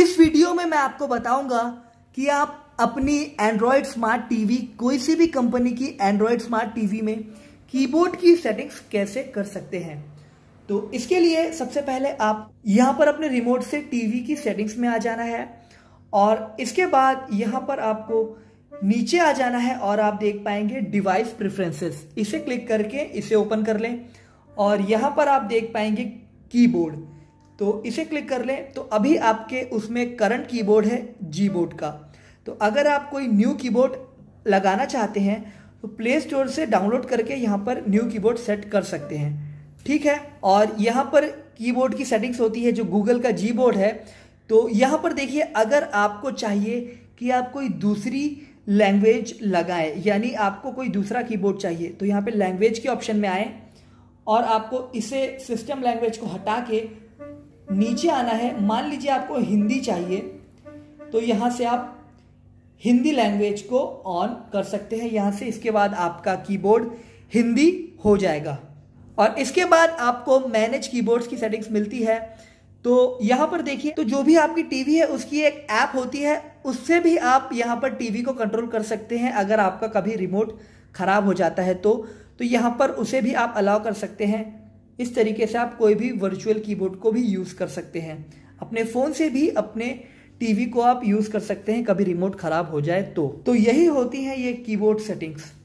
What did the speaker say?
इस वीडियो में मैं आपको बताऊंगा कि आप अपनी एंड्रॉयड स्मार्ट टीवी कोई सी भी कंपनी की एंड्रॉयड स्मार्ट टीवी में कीबोर्ड की सेटिंग्स कैसे कर सकते हैं तो इसके लिए सबसे पहले आप यहां पर अपने रिमोट से टीवी की सेटिंग्स में आ जाना है और इसके बाद यहां पर आपको नीचे आ जाना है और आप देख पाएंगे डिवाइस प्रेफरेंसेस इसे क्लिक करके इसे ओपन कर लें और यहां पर आप देख पाएंगे कीबोर्ड तो इसे क्लिक कर लें तो अभी आपके उसमें करंट कीबोर्ड है जी बोर्ड का तो अगर आप कोई न्यू कीबोर्ड लगाना चाहते हैं तो प्ले स्टोर से डाउनलोड करके यहाँ पर न्यू कीबोर्ड सेट कर सकते हैं ठीक है और यहाँ पर कीबोर्ड की सेटिंग्स होती है जो गूगल का जी बोर्ड है तो यहाँ पर देखिए अगर आपको चाहिए कि आप कोई दूसरी लैंग्वेज लगाएं यानी आपको कोई दूसरा कीबोर्ड चाहिए तो यहाँ पे लैंग्वेज के ऑप्शन में आए और आपको इसे सिस्टम लैंग्वेज को हटा के नीचे आना है मान लीजिए आपको हिंदी चाहिए तो यहाँ से आप हिंदी लैंग्वेज को ऑन कर सकते हैं यहाँ से इसके बाद आपका कीबोर्ड हिंदी हो जाएगा और इसके बाद आपको मैनेज कीबोर्ड्स की सेटिंग्स मिलती है तो यहाँ पर देखिए तो जो भी आपकी टीवी है उसकी एक ऐप होती है उससे भी आप यहाँ पर टीवी को कंट्रोल कर सकते हैं अगर आपका कभी रिमोट खराब हो जाता है तो तो यहाँ पर उसे भी आप अलाउ कर सकते हैं इस तरीके से आप कोई भी वर्चुअल कीबोर्ड को भी यूज़ कर सकते हैं अपने फ़ोन से भी अपने टीवी को आप यूज़ कर सकते हैं कभी रिमोट ख़राब हो जाए तो तो यही होती हैं ये कीबोर्ड सेटिंग्स